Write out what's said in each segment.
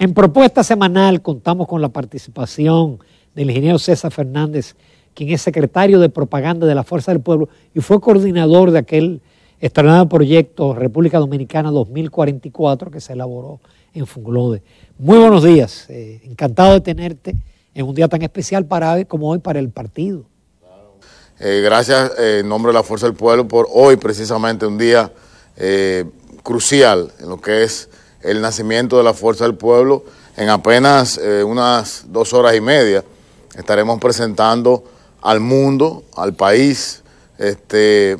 En propuesta semanal contamos con la participación del ingeniero César Fernández, quien es secretario de propaganda de la Fuerza del Pueblo y fue coordinador de aquel extraordinario proyecto República Dominicana 2044 que se elaboró en Funglode. Muy buenos días, eh, encantado de tenerte en un día tan especial para como hoy para el partido. Eh, gracias eh, en nombre de la Fuerza del Pueblo por hoy precisamente un día crucial en lo que es el nacimiento de la Fuerza del Pueblo. En apenas eh, unas dos horas y media estaremos presentando al mundo, al país, este,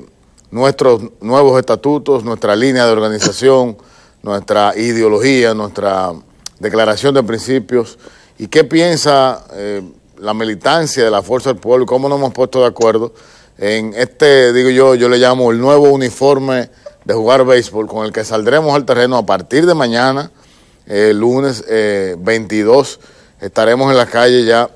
nuestros nuevos estatutos, nuestra línea de organización, nuestra ideología, nuestra declaración de principios y qué piensa eh, la militancia de la Fuerza del Pueblo, cómo nos hemos puesto de acuerdo en este, digo yo, yo le llamo el nuevo uniforme de jugar béisbol con el que saldremos al terreno a partir de mañana, el eh, lunes 22, eh, estaremos en la calle ya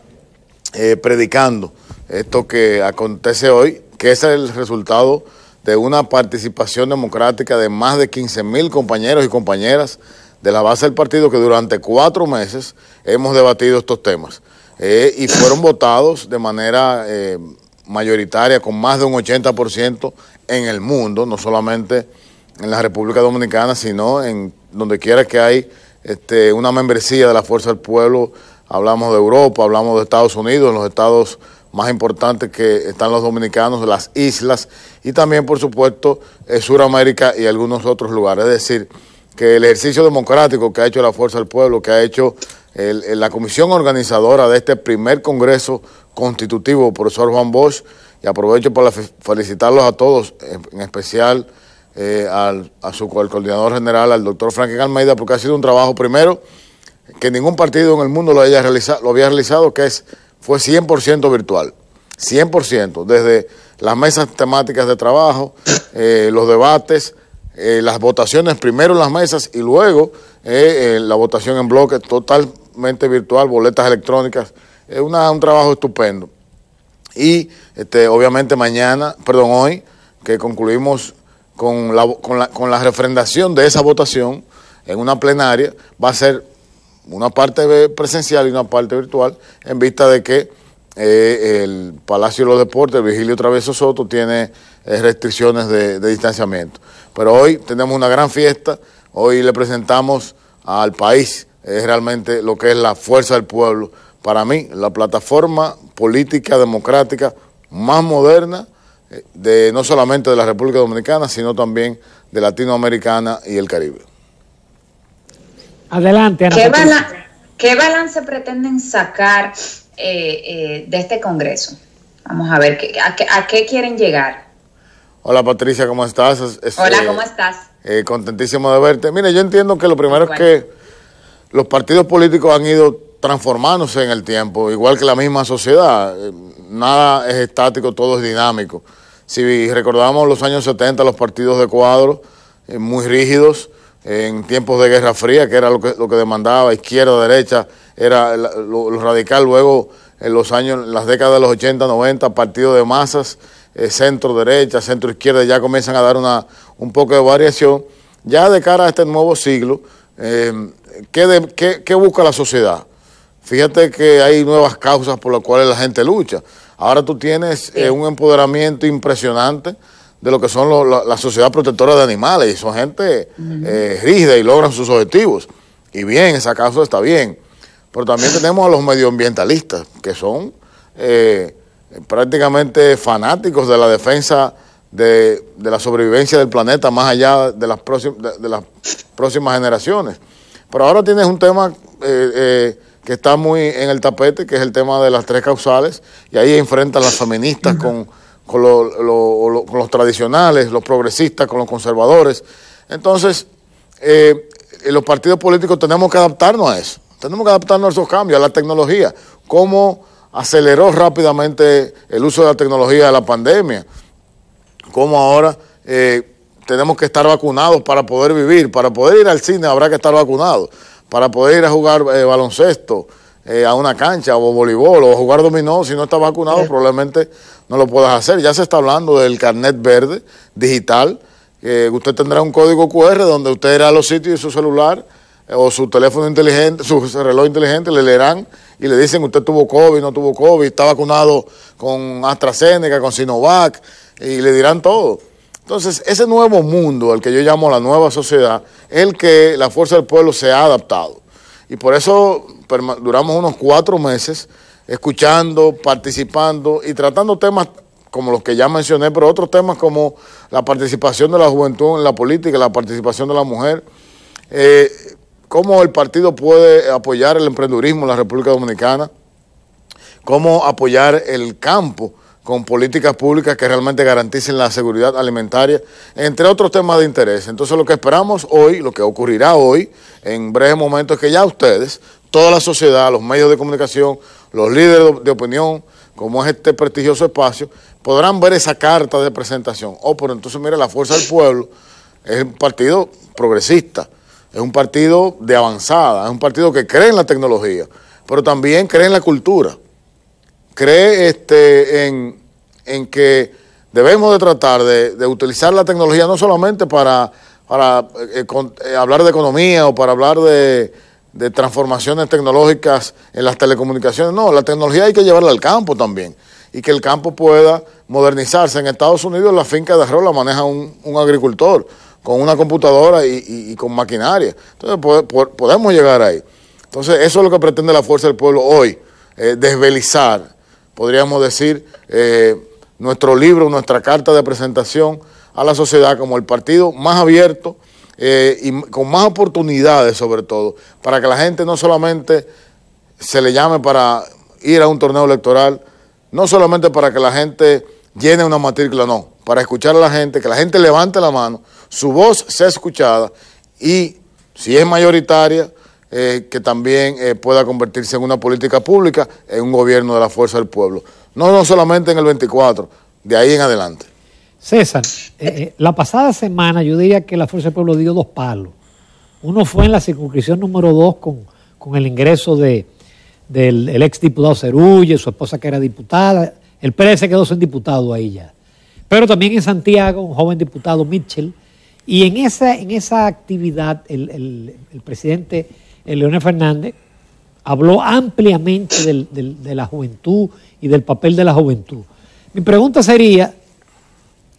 eh, predicando esto que acontece hoy, que es el resultado de una participación democrática de más de 15 mil compañeros y compañeras de la base del partido que durante cuatro meses hemos debatido estos temas. y fueron votados de manera mayoritaria con más de un 80% en el mundo, no solamente en la República Dominicana, sino en donde quiera que hay este, una membresía de la Fuerza del Pueblo. Hablamos de Europa, hablamos de Estados Unidos, los estados más importantes que están los dominicanos, las islas y también, por supuesto, Sudamérica eh, Suramérica y algunos otros lugares. Es decir, que el ejercicio democrático que ha hecho la Fuerza del Pueblo, que ha hecho la comisión organizadora de este primer Congreso constitutivo, profesor Juan Bosch, y aprovecho para felicitarlos a todos, en especial eh, al, a su coordinador general, al doctor Franklin Almeida, porque ha sido un trabajo primero que ningún partido en el mundo lo, haya realizado, lo había realizado, que es, fue 100% virtual, 100%, desde las mesas temáticas de trabajo, eh, los debates, eh, las votaciones primero en las mesas y luego la votación en bloque totalmente virtual, boletas electrónicas es un trabajo estupendo. Y este, obviamente mañana, perdón, hoy, que concluimos con la, con, la, con la refrendación de esa votación en una plenaria, va a ser una parte presencial y una parte virtual, en vista de que eh, el Palacio de los Deportes, Vigilio Traveso Soto, tiene eh, restricciones de, distanciamiento. Pero hoy tenemos una gran fiesta, hoy le presentamos al país eh, realmente lo que es la fuerza del pueblo para mí, la plataforma política democrática más moderna, eh, de, no solamente de la República Dominicana, sino también de Latinoamericana y el Caribe. Adelante, Ana. ¿Qué, ¿Qué balance pretenden sacar eh, eh, de este Congreso? Vamos a ver, ¿a qué, quieren llegar? Hola Patricia, ¿cómo estás? Hola, ¿cómo estás? contentísimo de verte. Mire, yo entiendo que lo primero es que los partidos políticos han ido transformándose en el tiempo, igual que la misma sociedad. Eh, nada es estático, todo es dinámico. Si recordamos los años 70, los partidos de cuadro, eh, muy rígidos, en tiempos de Guerra Fría, que era lo que, lo que demandaba izquierda, derecha, era lo, radical. Luego, en los años, las décadas de los 80, 90, partido de masas, eh, centro derecha, centro izquierda, ya comienzan a dar una, un poco de variación. Ya de cara a este nuevo siglo, ¿qué busca la sociedad? Fíjate que hay nuevas causas por las cuales la gente lucha. Ahora tú tienes eh, un empoderamiento impresionante de lo que son las la, protectoras sociedad protectora de animales y son gente eh, rígida y logran sus objetivos. Y bien, esa causa está bien. Pero también tenemos a los medioambientalistas, que son eh, prácticamente fanáticos de la defensa de, la sobrevivencia del planeta más allá de las, próximas generaciones. Pero ahora tienes un tema... Eh, que está muy en el tapete, que es el tema de las tres causales, y ahí enfrentan las feministas con, los tradicionales, los progresistas, con los conservadores. Entonces, eh, los partidos políticos tenemos que adaptarnos a eso, tenemos que adaptarnos a esos cambios, a la tecnología, cómo aceleró rápidamente el uso de la tecnología de la pandemia, cómo ahora... Eh, tenemos que estar vacunados para poder vivir, para poder ir al cine habrá que estar vacunados para poder ir a jugar eh, baloncesto eh, a una cancha o voleibol o jugar dominó, si no está vacunado probablemente no lo puedas hacer. Ya se está hablando del carnet verde digital, que usted tendrá un código QR donde usted irá a los sitios y su celular eh, o su teléfono inteligente, su reloj inteligente, le leerán y le dicen usted tuvo COVID, no tuvo COVID, está vacunado con AstraZeneca, con Sinovac, y le dirán todo. Entonces, ese nuevo mundo, al que yo llamo la nueva sociedad, es el que la fuerza del pueblo se ha adaptado. Y por eso duramos unos cuatro meses escuchando, participando y tratando temas como los que ya mencioné, pero otros temas como la participación de la juventud en la política, la participación de la mujer, eh, cómo el partido puede apoyar el emprendedurismo en la República Dominicana, cómo apoyar el campo con políticas públicas que realmente garanticen la seguridad alimentaria, entre otros temas de interés. Entonces lo que esperamos hoy, lo que ocurrirá hoy, en breve momentos, es que ya ustedes, toda la sociedad, los medios de comunicación, los líderes de opinión, como es este prestigioso espacio, podrán ver esa carta de presentación. Oh, pero entonces mire, la Fuerza del Pueblo es un partido progresista, es un partido de avanzada, es un partido que cree en la tecnología, pero también cree en la cultura cree este, en, en que debemos de tratar de, utilizar la tecnología no solamente para, para eh, eh, eh, hablar de economía o para hablar de, de, transformaciones tecnológicas en las telecomunicaciones, no, la tecnología hay que llevarla al campo también y que el campo pueda modernizarse. En Estados Unidos la finca de arroz la maneja un, un agricultor con una computadora y, con maquinaria. Entonces podemos llegar ahí. Entonces eso es lo que pretende la fuerza del pueblo hoy, desvelizar podríamos decir, eh, nuestro libro, nuestra carta de presentación a la sociedad como el partido más abierto eh, y con más oportunidades sobre todo, para que la gente no solamente se le llame para ir a un torneo electoral, no solamente para que la gente llene una matrícula, no, para escuchar a la gente, que la gente levante la mano, su voz sea escuchada y si es mayoritaria, eh, que también eh, pueda convertirse en una política pública, en un gobierno de la fuerza del pueblo. No, no solamente en el 24, de ahí en adelante. César, eh, la pasada semana yo diría que la Fuerza del Pueblo dio dos palos. Uno fue en la circunscripción número dos con, con el ingreso de, del exdiputado ex diputado Cerulle, su esposa que era diputada. El Pérez quedó sin diputado ahí ya. Pero también en Santiago, un joven diputado Mitchell. Y en esa, en esa actividad, el presidente Leónel Fernández, habló ampliamente de la juventud y del papel de la juventud. Mi pregunta sería,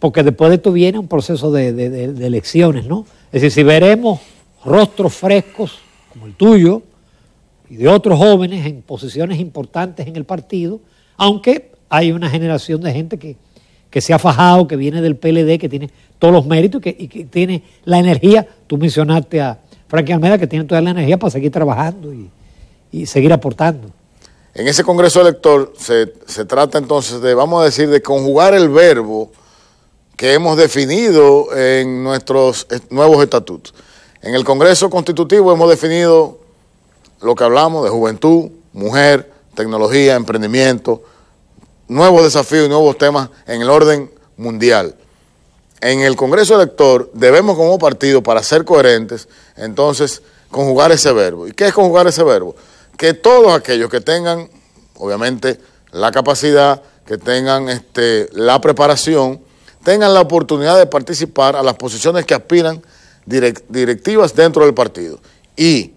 porque después de esto viene un proceso de, elecciones, ¿no? Es decir, si veremos rostros frescos como el tuyo y de otros jóvenes en posiciones importantes en el partido, aunque hay una generación de gente que, se ha fajado, que viene del PLD, que tiene todos los méritos que, y que tiene la energía. Tú mencionaste a, Frankie Almeida, que tiene toda la energía para seguir trabajando y, seguir aportando. En ese Congreso Elector se, se trata entonces de, vamos a decir, de conjugar el verbo que hemos definido en nuestros nuevos estatutos. En el Congreso Constitutivo hemos definido lo que hablamos de juventud, mujer, tecnología, emprendimiento, nuevos desafíos y nuevos temas en el orden mundial en el Congreso Elector debemos como partido, para ser coherentes, entonces conjugar ese verbo. ¿Y qué es conjugar ese verbo? Que todos aquellos que tengan, obviamente, la capacidad, que tengan este, la preparación, tengan la oportunidad de participar a las posiciones que aspiran directivas dentro del partido. Y,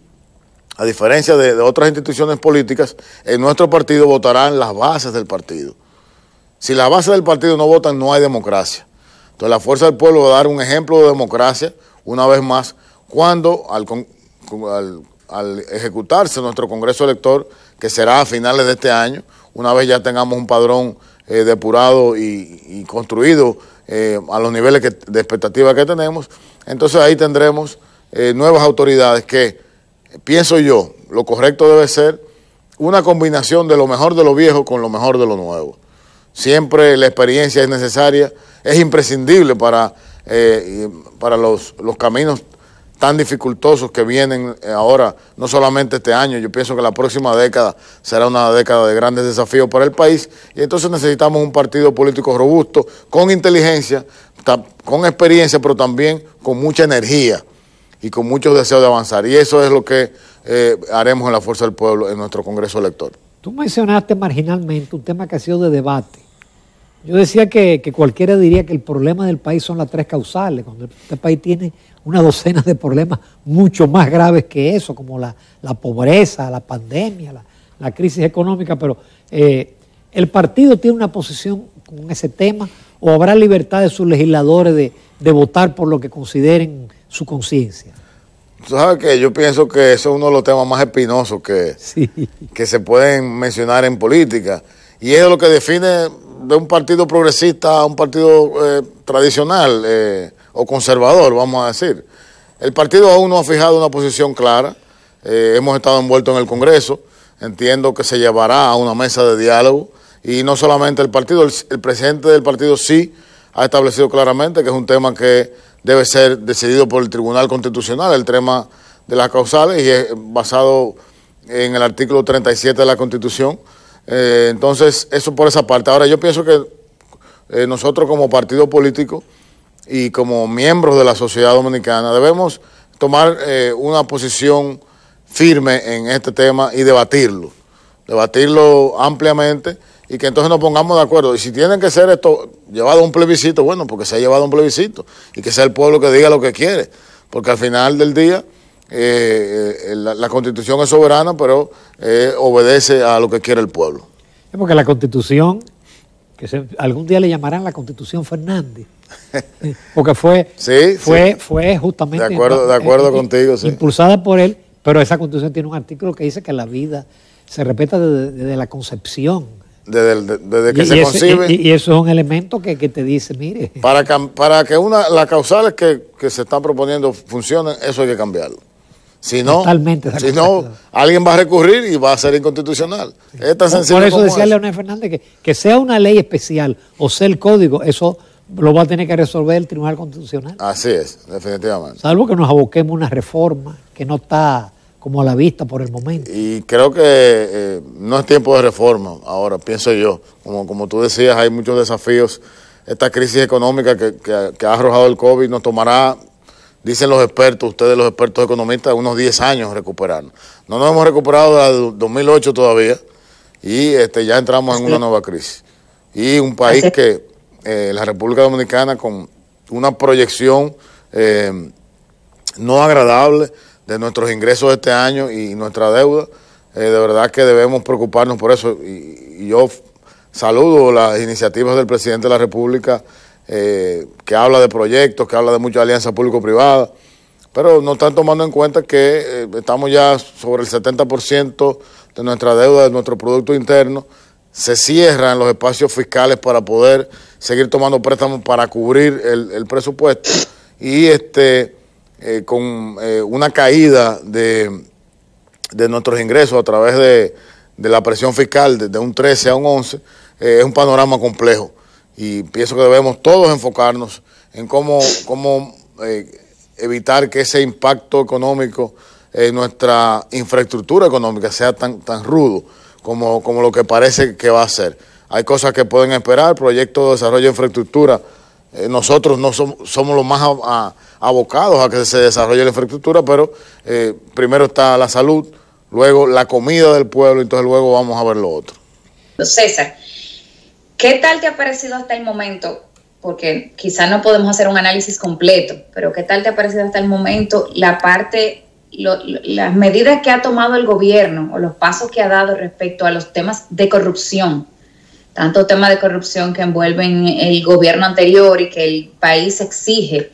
a diferencia de otras instituciones políticas, en nuestro partido votarán las bases del partido. Si las bases del partido no votan, no hay democracia. Entonces la fuerza del pueblo va a dar un ejemplo de democracia, una vez más, cuando al, ejecutarse nuestro Congreso Elector, que será a finales de este año, una vez ya tengamos un padrón eh, depurado y, construido eh, a los niveles de expectativa que tenemos, entonces ahí tendremos eh, nuevas autoridades que, pienso yo, lo correcto debe ser una combinación de lo mejor de lo viejo con lo mejor de lo nuevo. Siempre la experiencia es necesaria, es imprescindible para, eh, para los, caminos tan dificultosos que vienen eh, ahora, no solamente este año, yo pienso que la próxima década será una década de grandes desafíos para el país y entonces necesitamos un partido político robusto, con inteligencia, con experiencia, pero también con mucha energía y con muchos deseos de avanzar. Y eso es lo que eh, haremos en la Fuerza del Pueblo, en nuestro Congreso Electoral. Tú mencionaste marginalmente un tema que ha sido de debate yo decía que, cualquiera diría que el problema del país son las tres causales, cuando este país tiene una docena de problemas mucho más graves que eso, como la, la pobreza, la pandemia, la, crisis económica, pero eh, el partido tiene una posición con ese tema o habrá libertad de sus legisladores de, votar por lo que consideren su conciencia. Tú sabes que yo pienso que eso es uno de los temas más espinosos que, que se pueden mencionar en política. Y es lo que define de un partido progresista a un partido eh, tradicional eh, o conservador, vamos a decir. El partido aún no ha fijado una posición clara. Eh, hemos estado envueltos en el Congreso. Entiendo que se llevará a una mesa de diálogo. Y no solamente el partido, el, el presidente del partido sí ha establecido claramente que es un tema que debe ser decidido por el Tribunal Constitucional, el tema de las causales, y es basado en el artículo 37 de la Constitución eh, entonces, eso por esa parte. Ahora, yo pienso que eh, nosotros como partido político y como miembros de la sociedad dominicana debemos tomar eh, una posición firme en este tema y debatirlo, debatirlo ampliamente y que entonces nos pongamos de acuerdo. Y si tienen que ser esto llevado a un plebiscito, bueno, porque se ha llevado a un plebiscito y que sea el pueblo que diga lo que quiere, porque al final del día eh, eh la, constitución es soberana, pero eh, obedece a lo que quiere el pueblo. Es porque la constitución, que algún día le llamarán la constitución Fernández, porque fue, fue, fue justamente acuerdo, de acuerdo eh, contigo, impulsada por él, pero esa constitución tiene un artículo que dice que la vida se respeta desde, la concepción. Desde, que se concibe. Y, eso es un elemento que, te dice, mire. Para, para que una, las causales que, que se están proponiendo funcionen, eso hay que cambiarlo. Si no, si no, alguien va a recurrir y va a ser inconstitucional. Es tan sencillo Por eso decía Leonel Fernández que, sea una ley especial o sea el código, eso lo va a tener que resolver el Tribunal Constitucional. Así es, definitivamente. Salvo que nos aboquemos una reforma que no está como a la vista por el momento. Y creo que eh, no es tiempo de reforma ahora, pienso yo. Como, como tú decías, hay muchos desafíos. Esta crisis económica que, que ha arrojado el COVID nos tomará dicen los expertos, ustedes los expertos economistas, unos 10 años recuperarnos. No nos hemos recuperado desde 2008 todavía y este, ya entramos en una nueva crisis. Y un país que, eh, la República Dominicana, con una proyección eh, no agradable de nuestros ingresos este año y nuestra deuda, eh, de verdad que debemos preocuparnos por eso. Y, y yo saludo las iniciativas del presidente de la República eh, que habla de proyectos, que habla de mucha alianza público-privada, pero no están tomando en cuenta que eh, estamos ya sobre el 70% de nuestra deuda, de nuestro Producto Interno, se cierran los espacios fiscales para poder seguir tomando préstamos para cubrir el, presupuesto y este eh, con una caída de, nuestros ingresos a través de, la presión fiscal de, un 13 a un 11, es un panorama complejo y pienso que debemos todos enfocarnos en cómo, cómo eh, evitar que ese impacto económico en nuestra infraestructura económica sea tan, tan rudo como, como lo que parece que va a ser. Hay cosas que pueden esperar, proyectos de desarrollo de infraestructura. Eh, nosotros no somos, somos los más abocados a que se desarrolle la infraestructura, pero eh, primero está la salud, luego la comida del pueblo, y entonces luego vamos a ver lo otro. César, ¿Qué tal te ha parecido hasta el momento? Porque quizás no podemos hacer un análisis completo, pero ¿qué tal te ha parecido hasta el momento la parte, las medidas que ha tomado el gobierno o los pasos que ha dado respecto a los temas de corrupción? Tanto temas de corrupción que envuelven el gobierno anterior y que el país exige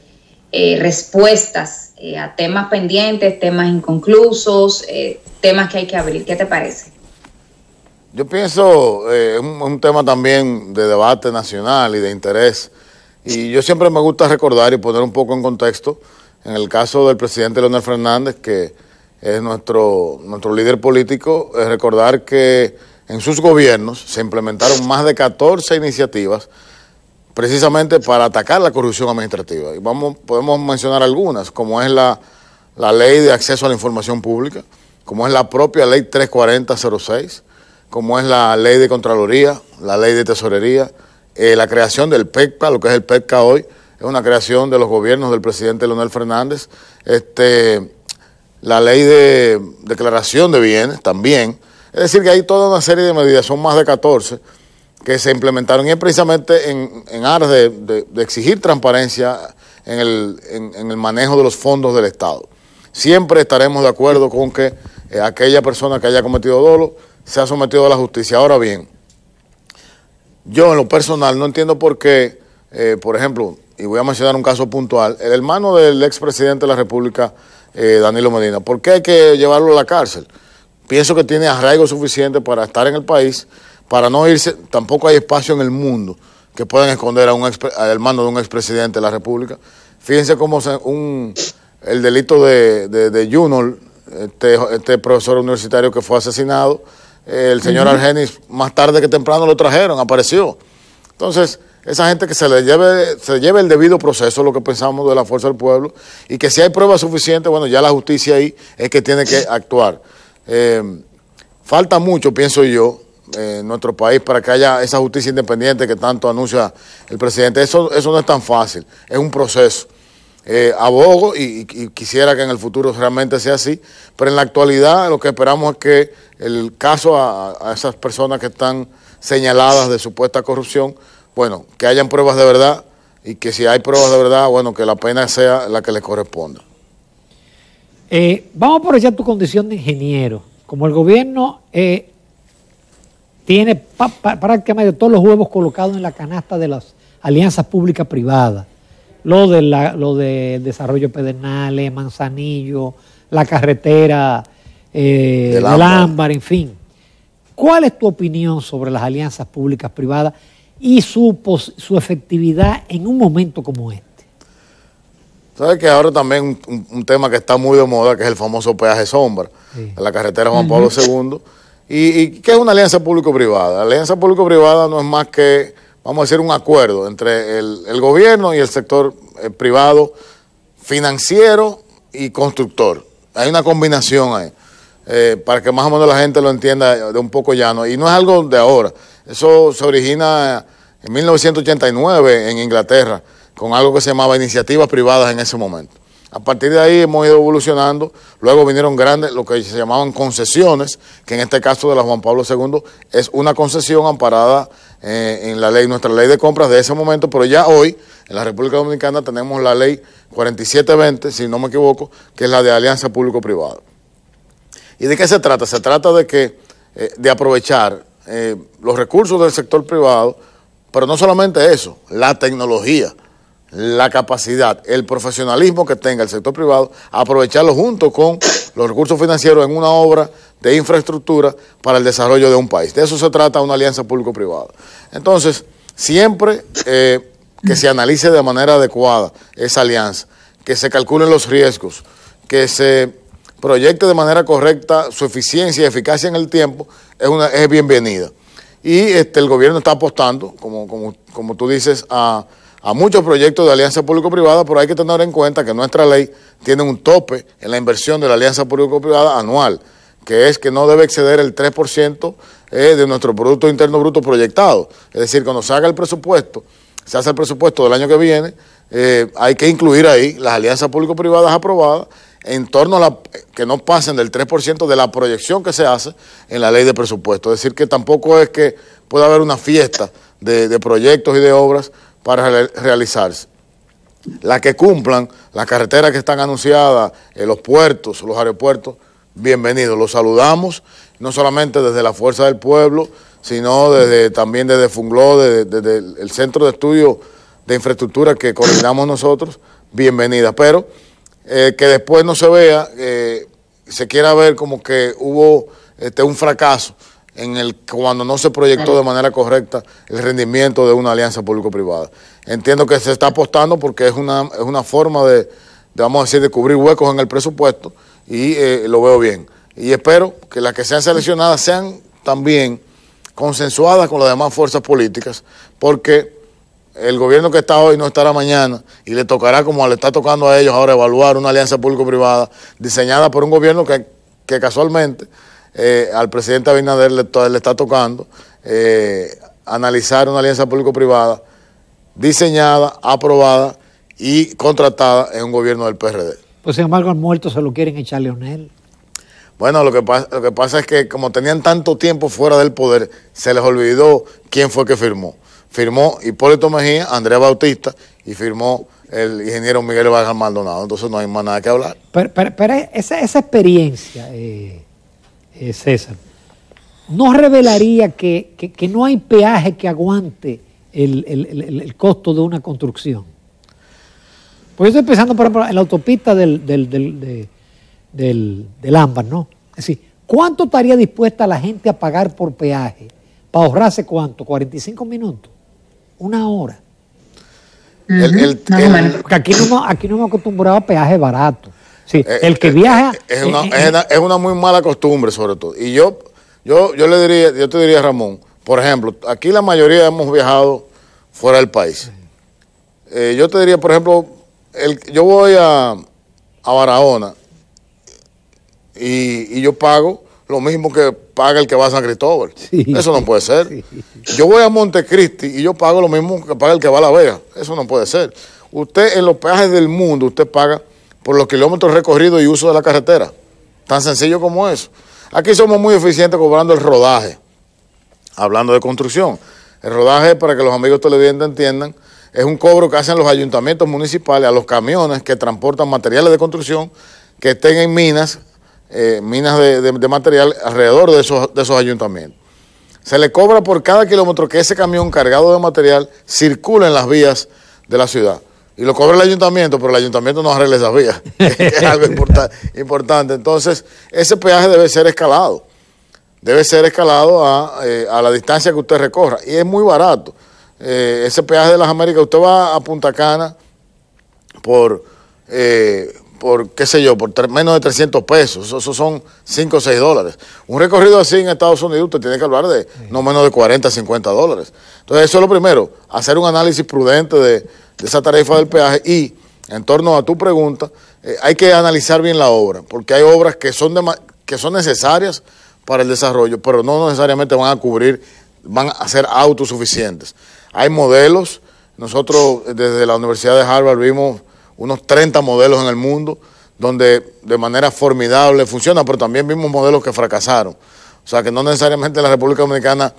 eh, respuestas eh, a temas pendientes, temas inconclusos, eh, temas que hay que abrir. ¿Qué te parece? Yo pienso, es eh, un, tema también de debate nacional y de interés, y yo siempre me gusta recordar y poner un poco en contexto, en el caso del presidente Leonel Fernández, que es nuestro, nuestro líder político, es recordar que en sus gobiernos se implementaron más de 14 iniciativas precisamente para atacar la corrupción administrativa. Y vamos, podemos mencionar algunas, como es la, la ley de acceso a la información pública, como es la propia ley 34006, como es la ley de Contraloría, la ley de Tesorería, eh, la creación del PECPA, lo que es el PECPA hoy, es una creación de los gobiernos del presidente Leonel Fernández, este, la ley de declaración de bienes también. Es decir, que hay toda una serie de medidas, son más de 14, que se implementaron y es precisamente en, en aras de, exigir transparencia en el, manejo de los fondos del Estado. Siempre estaremos de acuerdo con que eh, aquella persona que haya cometido dolo se ha sometido a la justicia. Ahora bien, yo en lo personal no entiendo por qué, eh, por ejemplo, y voy a mencionar un caso puntual, el hermano del expresidente de la República, eh, Danilo Medina, ¿por qué hay que llevarlo a la cárcel? Pienso que tiene arraigo suficiente para estar en el país, para no irse, tampoco hay espacio en el mundo que puedan esconder a un hermano de un expresidente de la República. Fíjense cómo un, el delito de, Junol, este, este profesor universitario que fue asesinado, el señor Argenis más tarde que temprano lo trajeron, apareció. Entonces, esa gente que se le lleve, se lleve el debido proceso, lo que pensamos de la fuerza del pueblo, y que si hay pruebas suficientes, bueno, ya la justicia ahí es que tiene que actuar. Eh, falta mucho, pienso yo, en nuestro país para que haya esa justicia independiente que tanto anuncia el presidente. Eso, eso no es tan fácil, es un proceso. Eh, abogo y, quisiera que en el futuro realmente sea así, pero en la actualidad lo que esperamos es que el caso a, esas personas que están señaladas de supuesta corrupción, bueno, que hayan pruebas de verdad y que si hay pruebas de verdad, bueno, que la pena sea la que les corresponda. Eh, vamos a aprovechar tu condición de ingeniero. Como el gobierno eh, tiene prácticamente todos los huevos colocados en la canasta de las alianzas públicas privadas, lo de, la, lo de Desarrollo Pedernales, eh, Manzanillo, la carretera eh, del Ámbar, en fin. ¿Cuál es tu opinión sobre las alianzas públicas privadas y su, su efectividad en un momento como este? Sabes que ahora también un, tema que está muy de moda, que es el famoso peaje sombra, en la carretera Juan Pablo II. ¿Y, y qué es una alianza público-privada? La alianza público-privada no es más que vamos a decir, un acuerdo entre el, gobierno y el sector eh, privado financiero y constructor. Hay una combinación ahí, eh, para que más o menos la gente lo entienda de un poco llano. Y no es algo de ahora, eso se origina en 1989 en Inglaterra, con algo que se llamaba iniciativas privadas en ese momento. A partir de ahí hemos ido evolucionando. Luego vinieron grandes, lo que se llamaban concesiones, que en este caso de la Juan Pablo II es una concesión amparada eh, en la ley, nuestra ley de compras de ese momento, pero ya hoy en la República Dominicana tenemos la ley 4720, si no me equivoco, que es la de alianza público-privado. ¿Y de qué se trata? Se trata de que eh, de aprovechar eh, los recursos del sector privado, pero no solamente eso, la tecnología la capacidad, el profesionalismo que tenga el sector privado, aprovecharlo junto con los recursos financieros en una obra de infraestructura para el desarrollo de un país. De eso se trata una alianza público-privada. Entonces, siempre eh, que se analice de manera adecuada esa alianza, que se calculen los riesgos, que se proyecte de manera correcta su eficiencia y eficacia en el tiempo, es, una, es bienvenida. Y este, el gobierno está apostando, como, como tú dices, a a muchos proyectos de alianza público-privada, pero hay que tener en cuenta que nuestra ley tiene un tope en la inversión de la alianza público-privada anual, que es que no debe exceder el 3% eh, de nuestro Producto Interno Bruto proyectado. Es decir, cuando se haga el presupuesto, se hace el presupuesto del año que viene, eh, hay que incluir ahí las alianzas público-privadas aprobadas en torno a la, que no pasen del 3% de la proyección que se hace en la ley de presupuesto. Es decir, que tampoco es que pueda haber una fiesta de, de proyectos y de obras para realizarse. Las que cumplan, las carreteras que están anunciadas, eh, los puertos, los aeropuertos, bienvenidos. Los saludamos, no solamente desde la Fuerza del Pueblo, sino desde, también desde Fungló, desde, el Centro de Estudio de Infraestructura que coordinamos nosotros, bienvenida. Pero eh, que después no se vea, eh, se quiera ver como que hubo este, un fracaso en el cuando no se proyectó de manera correcta el rendimiento de una alianza público-privada. Entiendo que se está apostando porque es una, es una forma de, vamos a decir, de cubrir huecos en el presupuesto y eh, lo veo bien. Y espero que las que sean seleccionadas sean también consensuadas con las demás fuerzas políticas, porque el gobierno que está hoy no estará mañana y le tocará, como le está tocando a ellos ahora, evaluar una alianza público-privada diseñada por un gobierno que, que casualmente eh, al presidente Abinader le, le está tocando eh, analizar una alianza público-privada diseñada, aprobada y contratada en un gobierno del PRD. Pues sin embargo, al muerto se lo quieren echar Leonel. Bueno, lo que, pasa, es que como tenían tanto tiempo fuera del poder, se les olvidó quién fue que firmó. Firmó Hipólito Mejía, Andrea Bautista y firmó el ingeniero Miguel Vargas Maldonado. Entonces no hay más nada que hablar. Pero, pero, esa, esa, experiencia, eh, eh, César, ¿no revelaría que, no hay peaje que aguante el, costo de una construcción? Pues yo estoy pensando, por ejemplo, en la autopista del, del, ámbar, ¿no? Es decir, ¿cuánto estaría dispuesta la gente a pagar por peaje? ¿Para ahorrarse cuánto? ¿45 minutos? ¿Una hora? aquí, no, aquí no hemos acostumbrado a peaje barato. Eh, el que eh, viaja... Eh, es una, muy mala costumbre, sobre todo. Y yo, yo, yo le diría, yo te diría, Ramón, por ejemplo, aquí la mayoría hemos viajado fuera del país. yo te diría, por ejemplo, el, yo voy a, a Barahona y, yo pago lo mismo que paga el que va a San Cristóbal. Eso no puede ser. Yo voy a Montecristi y yo pago lo mismo que paga el que va a La Vega. Eso no puede ser. Usted en los peajes del mundo, usted paga por los kilómetros recorridos y uso de la carretera. Tan sencillo como eso. Aquí somos muy eficientes cobrando el rodaje, hablando de construcción. El rodaje, para que los amigos televidentes entiendan, es un cobro que hacen los ayuntamientos municipales a los camiones que transportan materiales de construcción que estén en minas, eh, minas de, material alrededor de esos, de esos ayuntamientos. Se le cobra por cada kilómetro que ese camión cargado de material circula en las vías de la ciudad y lo cobra el ayuntamiento, pero el ayuntamiento no arregla esa vía, es algo importante. Entonces, ese peaje debe ser escalado, debe ser escalado a, eh, la distancia que usted recorra, y es muy barato. Eh, ese peaje de las Américas, usted va a Punta Cana por, eh, por qué sé yo, por menos de 300 pesos, eso, son 5 o 6 dólares. Un recorrido así en Estados Unidos, usted tiene que hablar de no menos de 40, 50 dólares. Entonces, eso es lo primero, hacer un análisis prudente de de esa tarifa del peaje y en torno a tu pregunta, eh, hay que analizar bien la obra, porque hay obras que son, que son necesarias para el desarrollo, pero no necesariamente van a cubrir, van a ser autosuficientes. Hay modelos, nosotros eh, desde la Universidad de Harvard vimos unos 30 modelos en el mundo donde de manera formidable funciona, pero también vimos modelos que fracasaron. O sea que no necesariamente la República Dominicana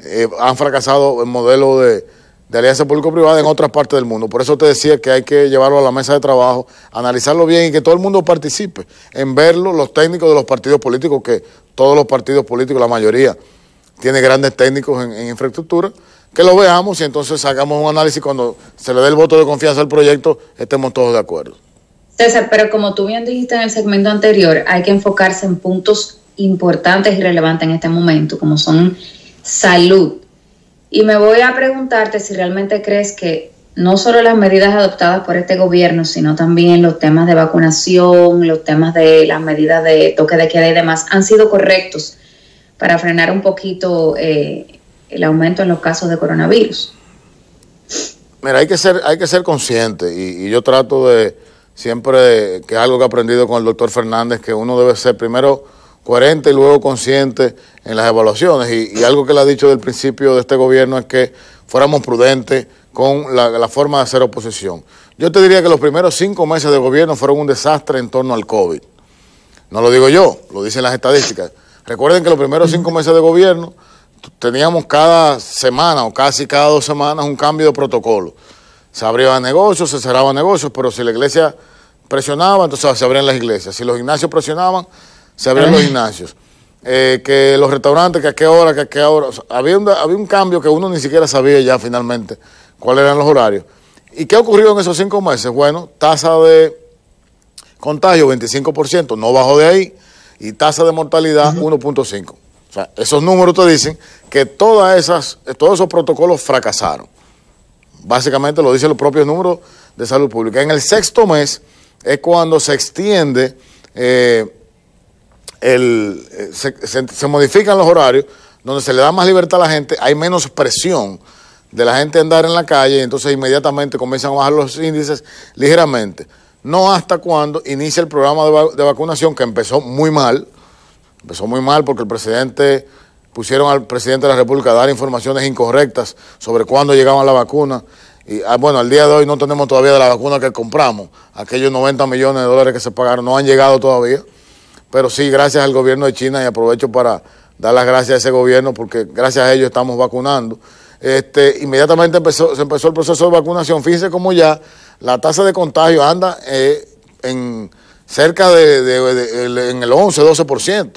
eh, han fracasado el modelo de, de alianza público-privada en otras partes del mundo. Por eso te decía que hay que llevarlo a la mesa de trabajo, analizarlo bien y que todo el mundo participe en verlo, los técnicos de los partidos políticos, que todos los partidos políticos, la mayoría, tiene grandes técnicos en, infraestructura, que lo veamos y entonces hagamos un análisis cuando se le dé el voto de confianza al proyecto, estemos todos de acuerdo. César, pero como tú bien dijiste en el segmento anterior, hay que enfocarse en puntos importantes y relevantes en este momento, como son salud, y me voy a preguntarte si realmente crees que no solo las medidas adoptadas por este gobierno, sino también los temas de vacunación, los temas de las medidas de toque de queda y demás, han sido correctos para frenar un poquito eh, el aumento en los casos de coronavirus. Mira, hay que ser, hay que ser consciente y, y yo trato de siempre que algo que he aprendido con el doctor Fernández, que uno debe ser primero coherente y luego consciente en las evaluaciones. Y, algo que le ha dicho del principio de este gobierno es que fuéramos prudentes con la, forma de hacer oposición. Yo te diría que los primeros cinco meses de gobierno fueron un desastre en torno al COVID. No lo digo yo, lo dicen las estadísticas. Recuerden que los primeros cinco meses de gobierno teníamos cada semana o casi cada dos semanas un cambio de protocolo. Se abrían negocios, se cerraban negocios, pero si la iglesia presionaba, entonces se abrían las iglesias. Si los gimnasios presionaban, se abrieron los gimnasios. Eh, que los restaurantes, que a qué hora, que a qué hora. había, un, cambio que uno ni siquiera sabía ya finalmente cuáles eran los horarios. ¿Y qué ocurrió en esos cinco meses? Bueno, tasa de contagio 25%, no bajó de ahí, y tasa de mortalidad 1.5. O sea, esos números te dicen que todas esas, todos esos protocolos fracasaron. Básicamente lo dicen los propios números de salud pública. En el sexto mes es cuando se extiende eh, el, eh, se, modifican los horarios, donde se le da más libertad a la gente, hay menos presión de la gente andar en la calle, y entonces inmediatamente comienzan a bajar los índices ligeramente. No hasta cuando inicia el programa de, vacunación, que empezó muy mal, empezó muy mal porque el presidente pusieron al presidente de la República a dar informaciones incorrectas sobre cuándo llegaban la vacuna. Y ah, bueno, al día de hoy no tenemos todavía de la vacuna que compramos. Aquellos 90 millones de dólares que se pagaron no han llegado todavía. Pero sí, gracias al gobierno de China y aprovecho para dar las gracias a ese gobierno porque gracias a ellos estamos vacunando. Este, inmediatamente empezó, se empezó el proceso de vacunación. Fíjense cómo ya la tasa de contagio anda eh, en cerca de, en el 11, 12%.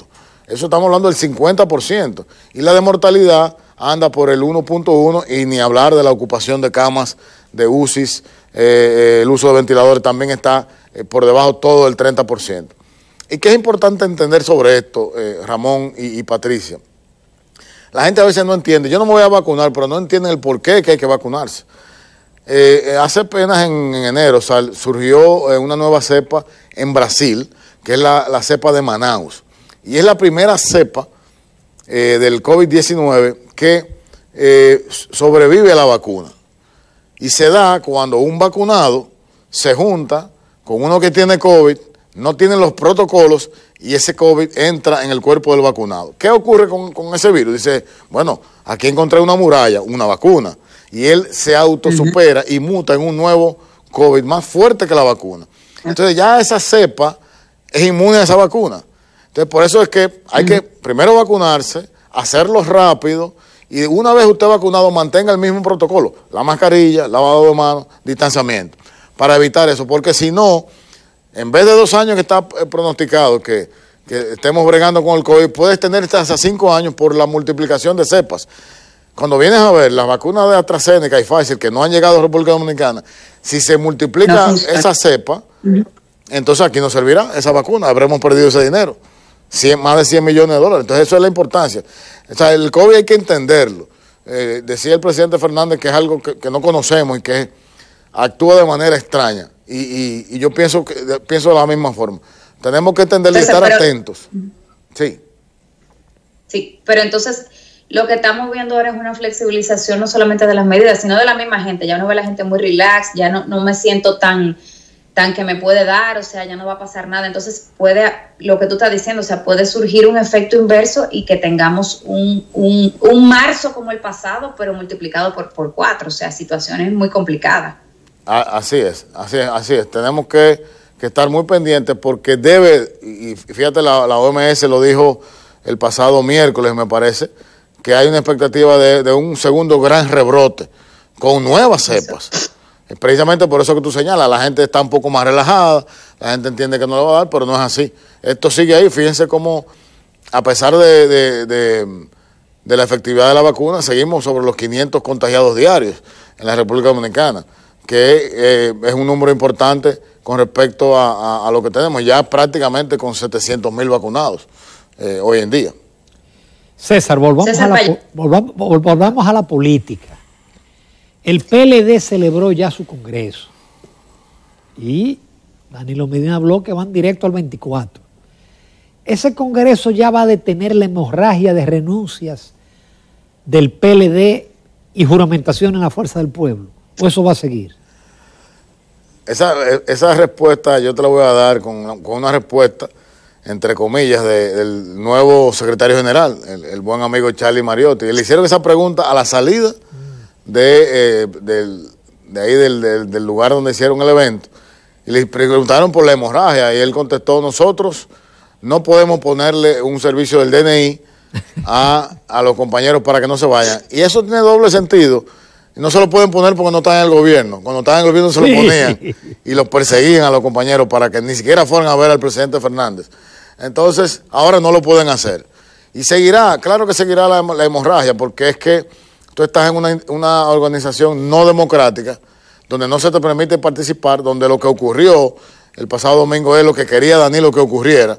Eso estamos hablando del 50%. Y la de mortalidad anda por el 1.1 y ni hablar de la ocupación de camas, de UCIs, eh, eh, el uso de ventiladores también está por debajo todo el 30%. ¿Y qué es importante entender sobre esto, eh, Ramón y, Patricia? La gente a veces no entiende. Yo no me voy a vacunar, pero no entienden el por qué que hay que vacunarse. Eh, eh, hace apenas en, enero surgió una nueva cepa en Brasil, que es la, la, cepa de Manaus. Y es la primera cepa del COVID-19 que sobrevive a la vacuna. Y se da cuando un vacunado se junta con uno que tiene COVID no tienen los protocolos y ese COVID entra en el cuerpo del vacunado. ¿Qué ocurre con, ese virus? Dice, bueno, aquí encontré una muralla, una vacuna, y él se autosupera y muta en un nuevo COVID más fuerte que la vacuna. Entonces ya esa cepa es inmune a esa vacuna. Entonces por eso es que hay que primero vacunarse, hacerlo rápido, y una vez usted vacunado mantenga el mismo protocolo, la mascarilla, lavado de manos, distanciamiento, para evitar eso, porque si no en vez de dos años que está eh, pronosticado que, estemos bregando con el COVID, puedes tener hasta cinco años por la multiplicación de cepas. Cuando vienes a ver las vacunas de AstraZeneca y Pfizer que no han llegado a República Dominicana, si se multiplica esa cepa, entonces aquí no servirá esa vacuna, habremos perdido ese dinero. más de 100 millones de dólares. Entonces, eso es la importancia. O sea, el COVID hay que entenderlo. Eh, decía el presidente Fernández que es algo que no conocemos y que actúa de manera extraña. Y, yo pienso, que, pienso de la misma forma. Tenemos que entender y estar atentos. Sí. Sí, pero entonces lo que estamos viendo ahora es una flexibilización no solamente de las medidas, sino de la misma gente. Ya uno ve la gente muy relax, ya no, me siento tan, tan que me puede dar, o sea, ya no va a pasar nada. Entonces puede, lo que tú estás diciendo, o sea, puede surgir un efecto inverso y que tengamos un, un, un marzo como el pasado, pero multiplicado por, por cuatro, o sea, situaciones muy complicadas así es, así es, así es. Tenemos que, estar muy pendientes porque debe, y fíjate, la, la, OMS lo dijo el pasado miércoles, me parece, que hay una expectativa de, un segundo gran rebrote con nuevas cepas. precisamente por eso que tú señalas, la gente está un poco más relajada, la gente entiende que no lo va a dar, pero no es así. Esto sigue ahí, fíjense cómo, a pesar de, de la efectividad de la vacuna, seguimos sobre los 500 contagiados diarios en la República Dominicana que eh, es un número importante con respecto a, lo que tenemos, ya prácticamente con 700 mil vacunados eh, hoy en día. César, volvamos, a la, volvamos a la política. El PLD celebró ya su Congreso y Danilo Medina habló que van directo al 24. Ese Congreso ya va a detener la hemorragia de renuncias del PLD y juramentación en la fuerza del pueblo. ¿O eso va a seguir? Esa, e, esa respuesta yo te la voy a dar con, una respuesta, entre comillas, del nuevo secretario general, el, buen amigo Charlie Mariotti. Le hicieron esa pregunta a la salida de, eh, del, ahí del, lugar donde hicieron el evento. Y le preguntaron por la hemorragia y él contestó, nosotros no podemos ponerle un servicio del DNI a, a los compañeros para que no se vayan. Y eso tiene doble sentido no se lo pueden poner porque no están en el gobierno. Cuando estaban en el gobierno se lo ponían y los perseguían a los compañeros para que ni siquiera fueran a ver al presidente Fernández. Entonces, ahora no lo pueden hacer. Y seguirá, claro que seguirá la, hemorragia, porque es que tú estás en una, organización no democrática, donde no se te permite participar, donde lo que ocurrió el pasado domingo es lo que quería Danilo que ocurriera.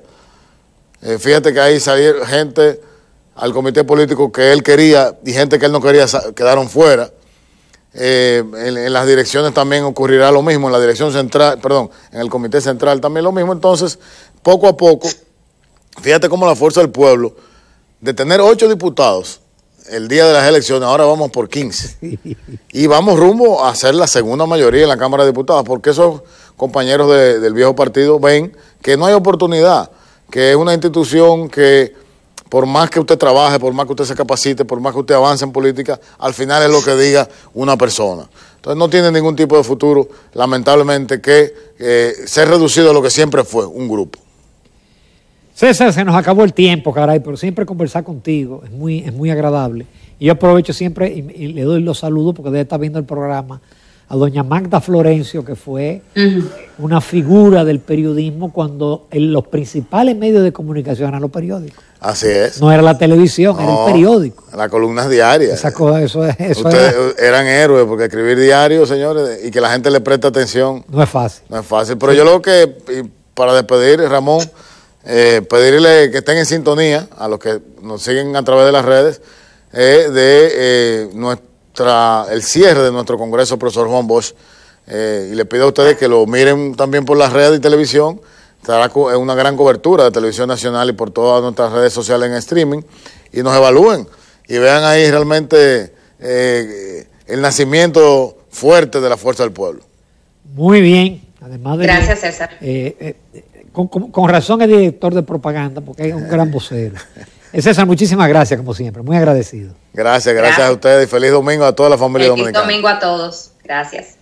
Eh, fíjate que ahí salió gente al comité político que él quería y gente que él no quería quedaron fuera eh, en, las direcciones también ocurrirá lo mismo, en la dirección central, perdón, en el comité central también lo mismo. Entonces, poco a poco, fíjate cómo la fuerza del pueblo, de tener ocho diputados el día de las elecciones, ahora vamos por 15. Y vamos rumbo a ser la segunda mayoría en la Cámara de Diputados, porque esos compañeros del viejo partido ven que no hay oportunidad, que es una institución que por más que usted trabaje, por más que usted se capacite, por más que usted avance en política, al final es lo que diga una persona. Entonces no tiene ningún tipo de futuro, lamentablemente, que eh, ser reducido a lo que siempre fue, un grupo. César, se nos acabó el tiempo, caray, pero siempre conversar contigo es muy, es muy agradable. Y yo aprovecho siempre y, y le doy los saludos porque debe estar viendo el programa a doña Magda Florencio, que fue una figura del periodismo cuando en los principales medios de comunicación eran los periódicos. Así es. No era la televisión, era el periódico. Las columnas diarias. Esa cosa, eso, eso Ustedes eran héroes, porque escribir diarios, señores, y que la gente le preste atención. No es fácil. No es fácil. Pero yo lo que, para despedir, Ramón, eh, pedirle que estén en sintonía a los que nos siguen a través de las redes, de eh, nuestro el cierre de nuestro Congreso, profesor Juan Bosch, eh, y le pido a ustedes que lo miren también por las redes y televisión. Estará una gran cobertura de televisión nacional y por todas nuestras redes sociales en streaming y nos evalúen y vean ahí realmente eh, el nacimiento fuerte de la fuerza del pueblo. Muy bien, además Gracias, César. Eh, con, razón es director de propaganda, porque es un gran vocero. César, muchísimas gracias, como siempre. Muy agradecido. Gracias, gracias, a ustedes y feliz domingo a toda la familia dominicana. Feliz domingo a todos. Gracias.